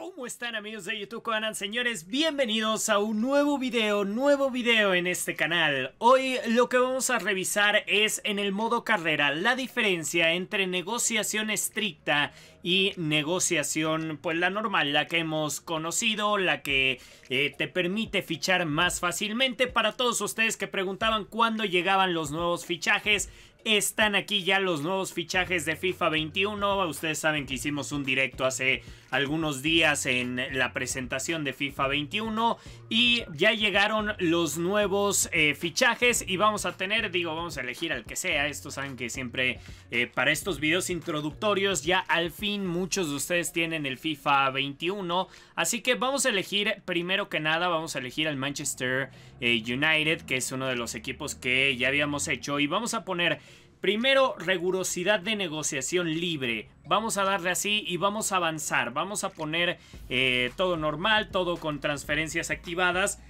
¿Cómo están amigos de YouTube Conan? Señores, bienvenidos a un nuevo video, nuevo video en este canal. Hoy lo que vamos a revisar es en el modo carrera la diferencia entre negociación estricta y negociación, pues la normal, la que hemos conocido, la que eh, te permite fichar más fácilmente. Para todos ustedes que preguntaban cuándo llegaban los nuevos fichajes, están aquí ya los nuevos fichajes de FIFA 21. Ustedes saben que hicimos un directo hace algunos días en la presentación de FIFA 21. Y ya llegaron los nuevos eh, fichajes. Y vamos a tener, digo, vamos a elegir al que sea. Estos saben que siempre eh, para estos videos introductorios ya al fin muchos de ustedes tienen el FIFA 21. Así que vamos a elegir, primero que nada, vamos a elegir al Manchester eh, United, que es uno de los equipos que ya habíamos hecho. Y vamos a poner Primero, rigurosidad de negociación libre. Vamos a darle así y vamos a avanzar. Vamos a poner eh, todo normal, todo con transferencias activadas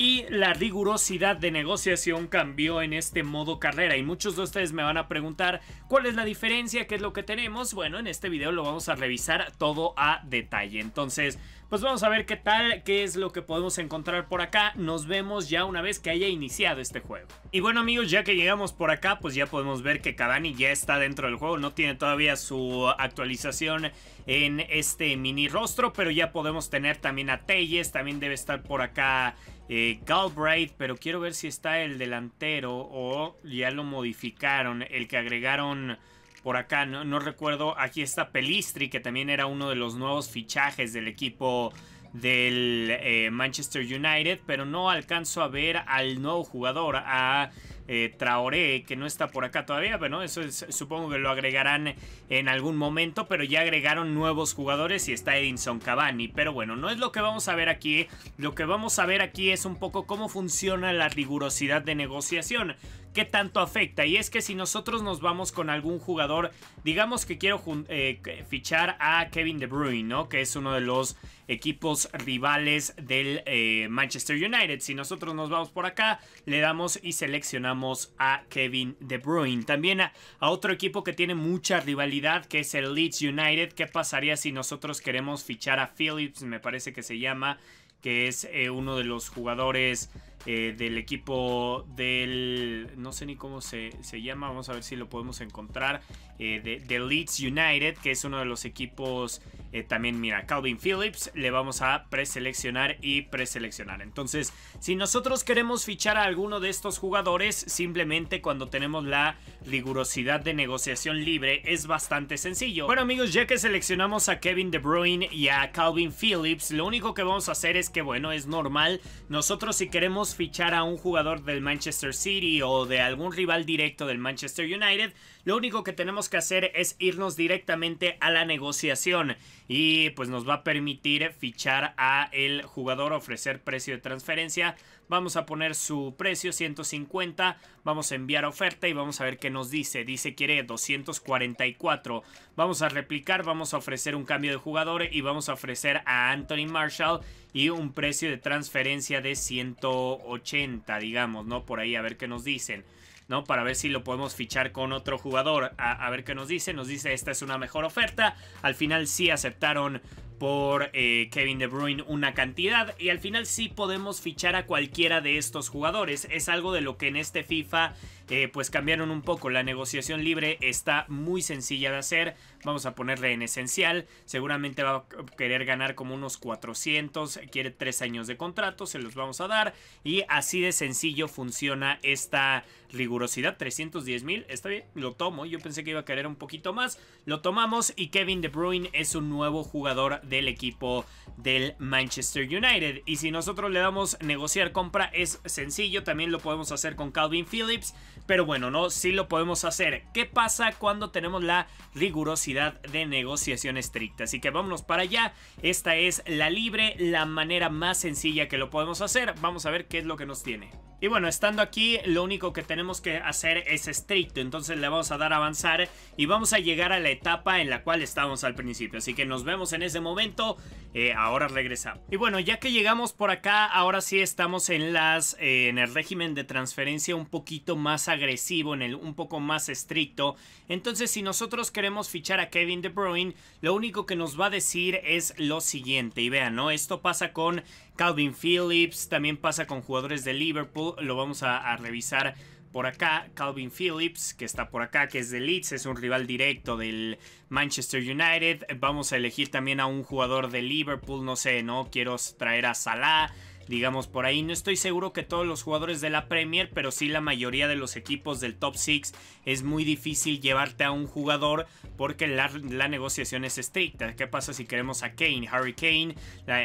y la rigurosidad de negociación cambió en este modo carrera y muchos de ustedes me van a preguntar cuál es la diferencia, qué es lo que tenemos. Bueno, en este video lo vamos a revisar todo a detalle. Entonces, pues vamos a ver qué tal, qué es lo que podemos encontrar por acá. Nos vemos ya una vez que haya iniciado este juego. Y bueno amigos, ya que llegamos por acá, pues ya podemos ver que Cavani ya está dentro del juego. No tiene todavía su actualización en este mini rostro, pero ya podemos tener también a Telles. También debe estar por acá eh, Galbraith, pero quiero ver si está el delantero o ya lo modificaron. El que agregaron por acá, ¿no? recuerdo, aquí está Pelistri, que también era uno de los nuevos fichajes del equipo del eh, Manchester United, pero no alcanzo a ver al nuevo jugador, a eh, Traoré, que no está por acá todavía, pero eso supongo que lo agregarán en algún momento, pero ya agregaron nuevos jugadores y está Edinson Cavani, pero bueno, no es lo que vamos a ver aquí, lo que vamos a ver aquí es un poco cómo funciona la rigurosidad de negociación, qué tanto afecta. Y es que si nosotros nos vamos con algún jugador, digamos que quiero eh, fichar a Kevin De Bruyne, ¿no? Que es uno de los equipos rivales del eh, Manchester United. Si nosotros nos vamos por acá, le damos y seleccionamos a Kevin De Bruyne. También a, otro equipo que tiene mucha rivalidad, que es el Leeds United. ¿Qué pasaría si nosotros queremos fichar a Phillips? Me parece que se llama, que es eh, uno de los jugadores eh, del equipo del, no sé ni cómo se, llama, vamos a ver si lo podemos encontrar, eh, de, Leeds United, que es uno de los equipos, eh, también mira, Calvin Phillips, le vamos a preseleccionar y preseleccionar. Entonces, si nosotros queremos fichar a alguno de estos jugadores, simplemente cuando tenemos la rigurosidad de negociación libre, es bastante sencillo. Bueno amigos, ya que seleccionamos a Kevin De Bruyne y a Calvin Phillips, lo único que vamos a hacer es que, bueno, es normal, nosotros si queremos fichar a un jugador del Manchester City o de algún rival directo del Manchester United, lo único que tenemos que hacer es irnos directamente a la negociación y pues nos va a permitir fichar a el jugador, ofrecer precio de transferencia. Vamos a poner su precio 150, vamos a enviar oferta y vamos a ver qué nos dice. Dice quiere 244. Vamos a replicar, vamos a ofrecer un cambio de jugador y vamos a ofrecer a Anthony Marshall y un precio de transferencia de 180, digamos, ¿no? Por ahí a ver qué nos dicen. ¿no? Para ver si lo podemos fichar con otro jugador. A, ver qué nos dice. Nos dice esta es una mejor oferta. Al final sí aceptaron por eh, Kevin De Bruyne una cantidad y al final sí podemos fichar a cualquiera de estos jugadores. Es algo de lo que en este FIFA eh, pues cambiaron un poco. La negociación libre está muy sencilla de hacer. Vamos a ponerle en esencial. Seguramente va a querer ganar como unos 400. Quiere 3 años de contrato. Se los vamos a dar. Y así de sencillo funciona esta Rigurosidad 310 mil. Está bien, lo tomo. Yo pensé que iba a querer un poquito más. Lo tomamos y Kevin De Bruyne es un nuevo jugador del equipo del Manchester United. Y si nosotros le damos negociar compra es sencillo. También lo podemos hacer con Calvin Phillips. Pero bueno, no, sí lo podemos hacer. ¿Qué pasa cuando tenemos la rigurosidad de negociación estricta? Así que vámonos para allá. Esta es la libre, la manera más sencilla que lo podemos hacer. Vamos a ver qué es lo que nos tiene. Y bueno, estando aquí, lo único que tenemos que hacer es estricto. Entonces le vamos a dar avanzar y vamos a llegar a la etapa en la cual estábamos al principio. Así que nos vemos en ese momento. Eh, ahora regresamos. Y bueno, ya que llegamos por acá, ahora sí estamos en las eh, en el régimen de transferencia un poquito más agresivo, en el un poco más estricto. Entonces, si nosotros queremos fichar a Kevin De Bruyne, lo único que nos va a decir es lo siguiente. Y vean, ¿no? Esto pasa con Calvin Phillips, también pasa con jugadores de Liverpool lo vamos a, a revisar por acá, Calvin Phillips, que está por acá, que es de Leeds, es un rival directo del Manchester United. Vamos a elegir también a un jugador de Liverpool, no sé, ¿no? Quiero traer a Salah, digamos por ahí. No estoy seguro que todos los jugadores de la Premier, pero sí la mayoría de los equipos del top 6 es muy difícil llevarte a un jugador porque la, negociación es estricta. ¿Qué pasa si queremos a Kane? Harry Kane,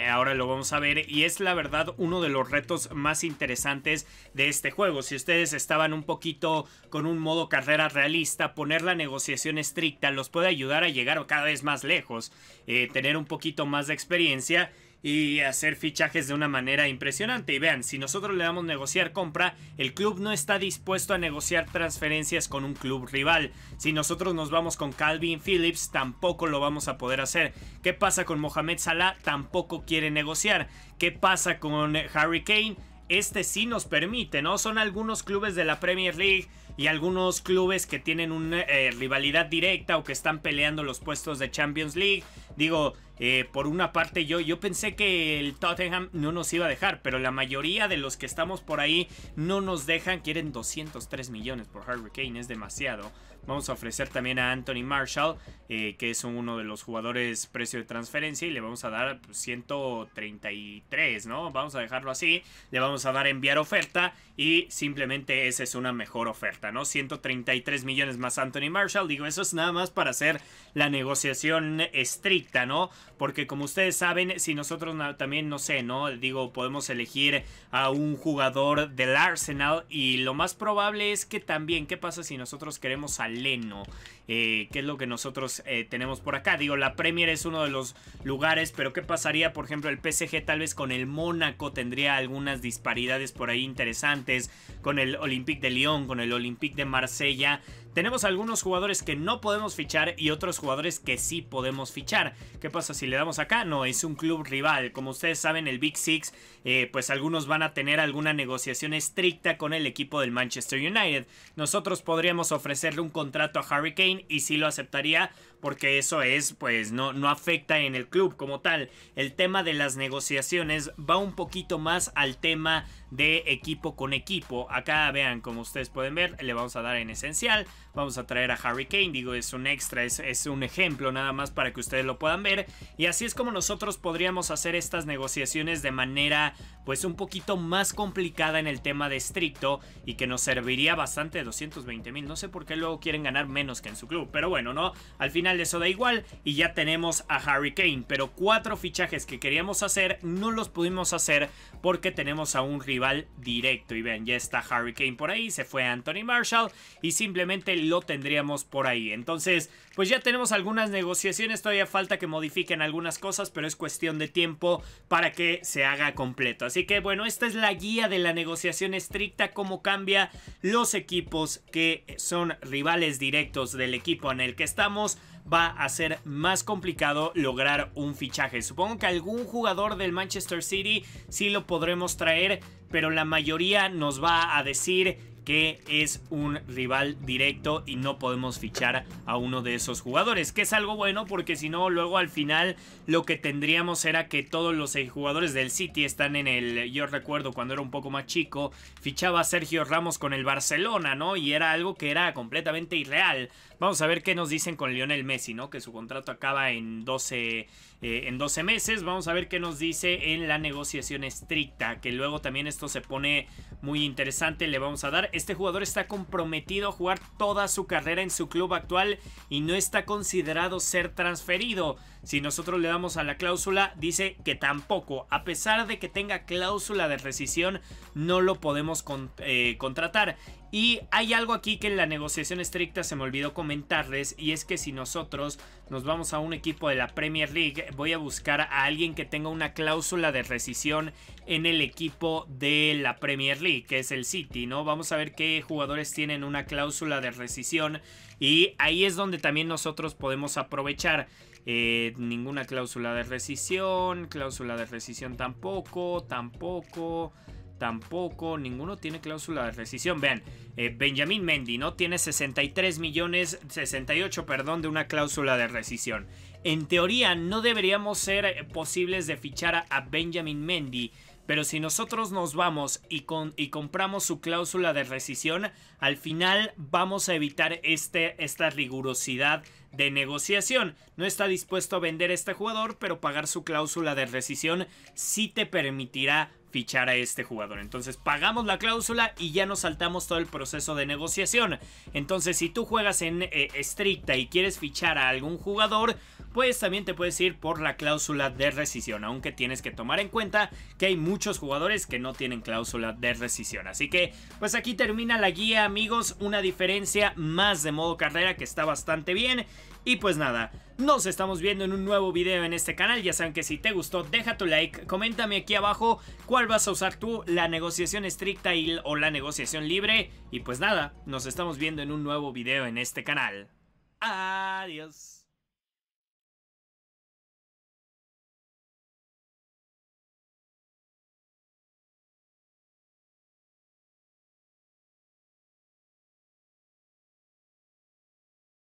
ahora lo vamos a ver y es la verdad uno de los retos más interesantes de este juego. Si ustedes estaban un poquito con un modo carrera realista, poner la negociación estricta los puede ayudar a llegar cada vez más lejos, eh, tener un poquito más de experiencia y hacer fichajes de una manera impresionante. Y vean, si nosotros le damos negociar compra, el club no está dispuesto a negociar transferencias con un club rival. Si nosotros nos vamos con Calvin Phillips, tampoco lo vamos a poder hacer. ¿Qué pasa con Mohamed Salah? Tampoco quiere negociar. ¿Qué pasa con Harry Kane? Este sí nos permite, ¿no? Son algunos clubes de la Premier League y algunos clubes que tienen una eh, rivalidad directa o que están peleando los puestos de Champions League Digo, eh, por una parte yo, yo pensé que el Tottenham no nos iba a dejar, pero la mayoría de los que estamos por ahí no nos dejan, quieren 203 millones por Harry Kane, es demasiado. Vamos a ofrecer también a Anthony Marshall, eh, que es uno de los jugadores precio de transferencia, y le vamos a dar 133, ¿no? Vamos a dejarlo así, le vamos a dar enviar oferta, y simplemente esa es una mejor oferta, ¿no? 133 millones más Anthony Marshall, digo, eso es nada más para hacer la negociación estricta ¿no? Porque como ustedes saben, si nosotros también, no sé, ¿no? Digo, podemos elegir a un jugador del Arsenal y lo más probable es que también, ¿qué pasa si nosotros queremos a Leno? Eh, qué es lo que nosotros eh, tenemos por acá. Digo, la Premier es uno de los lugares, pero ¿qué pasaría, por ejemplo, el PSG tal vez con el Mónaco? Tendría algunas disparidades por ahí interesantes, con el Olympique de Lyon, con el Olympique de Marsella. Tenemos algunos jugadores que no podemos fichar y otros jugadores que sí podemos fichar. ¿Qué pasa si le damos acá? No, es un club rival. Como ustedes saben, el Big Six, eh, pues algunos van a tener alguna negociación estricta con el equipo del Manchester United. Nosotros podríamos ofrecerle un contrato a Hurricane y si lo aceptaría porque eso es, pues no, no afecta en el club como tal. El tema de las negociaciones va un poquito más al tema de equipo con equipo. Acá vean, como ustedes pueden ver, le vamos a dar en esencial, vamos a traer a Harry Kane, digo, es un extra, es, es un ejemplo nada más para que ustedes lo puedan ver. Y así es como nosotros podríamos hacer estas negociaciones de manera pues un poquito más complicada en el tema de estricto y que nos serviría bastante 220 mil. No sé por qué luego quieren ganar menos que en su club, pero bueno, ¿no? Al final eso da igual y ya tenemos a Harry Kane, pero cuatro fichajes que queríamos hacer no los pudimos hacer porque tenemos a un rival directo y vean, ya está Harry Kane por ahí, se fue Anthony Marshall y simplemente lo tendríamos por ahí. Entonces, pues ya tenemos algunas negociaciones, todavía falta que modifiquen algunas cosas, pero es cuestión de tiempo para que se haga completo. Así que bueno, esta es la guía de la negociación estricta, cómo cambia los equipos que son rivales directos del equipo en el que estamos va a ser más complicado lograr un fichaje. Supongo que algún jugador del Manchester City sí lo podremos traer, pero la mayoría nos va a decir que es un rival directo y no podemos fichar a uno de esos jugadores, que es algo bueno porque si no luego al final lo que tendríamos era que todos los jugadores del City están en el, yo recuerdo cuando era un poco más chico, fichaba a Sergio Ramos con el Barcelona, ¿no? Y era algo que era completamente irreal. Vamos a ver qué nos dicen con Lionel Messi, ¿no? Que su contrato acaba en 12 eh, en 12 meses. Vamos a ver qué nos dice en la negociación estricta, que luego también esto se pone muy interesante. Le vamos a dar, este jugador está comprometido a jugar toda su carrera en su club actual y no está considerado ser transferido. Si nosotros le damos a la cláusula, dice que tampoco, a pesar de que tenga cláusula de rescisión, no lo podemos eh, contratar. Y hay algo aquí que en la negociación estricta se me olvidó comentarles y es que si nosotros nos vamos a un equipo de la Premier League, voy a buscar a alguien que tenga una cláusula de rescisión en el equipo de la Premier League, que es el City, ¿no? Vamos a ver qué jugadores tienen una cláusula de rescisión y ahí es donde también nosotros podemos aprovechar. Eh, ninguna cláusula de rescisión, cláusula de rescisión tampoco, tampoco tampoco, ninguno tiene cláusula de rescisión. Vean, eh, Benjamin Mendy no tiene 63 millones, 68, perdón, de una cláusula de rescisión. En teoría no deberíamos ser eh, posibles de fichar a Benjamin Mendy, pero si nosotros nos vamos y, compramos su cláusula de rescisión, al final vamos a evitar este, esta rigurosidad de negociación. No está dispuesto a vender a este jugador, pero pagar su cláusula de rescisión sí te permitirá fichar a este jugador. Entonces pagamos la cláusula y ya nos saltamos todo el proceso de negociación. Entonces si tú juegas en eh, estricta y quieres fichar a algún jugador, pues también te puedes ir por la cláusula de rescisión, aunque tienes que tomar en cuenta que hay muchos jugadores que no tienen cláusula de rescisión. Así que, pues aquí termina la guía, amigos, una diferencia más de modo carrera que está bastante bien. Y pues nada, nos estamos viendo en un nuevo video en este canal. Ya saben que si te gustó, deja tu like, coméntame aquí abajo cuál vas a usar tú, la negociación estricta o la negociación libre. Y pues nada, nos estamos viendo en un nuevo video en este canal. Adiós.